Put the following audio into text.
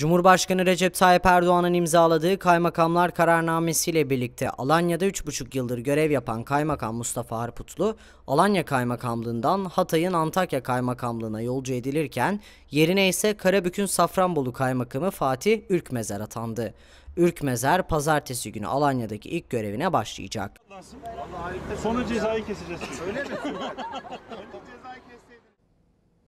Cumhurbaşkanı Recep Tayyip Erdoğan'ın imzaladığı kaymakamlar kararnamesiyle birlikte Alanya'da 3,5 yıldır görev yapan kaymakam Mustafa Harputlu, Alanya Kaymakamlığından Hatay'ın Antakya Kaymakamlığına yolcu edilirken yerine ise Karabük'ün Safranbolu Kaymakamı Fatih Ürkmezer atandı. Ürkmezer pazartesi günü Alanya'daki ilk görevine başlayacak. Sonu cezayı keseceğiz. Öyle mi?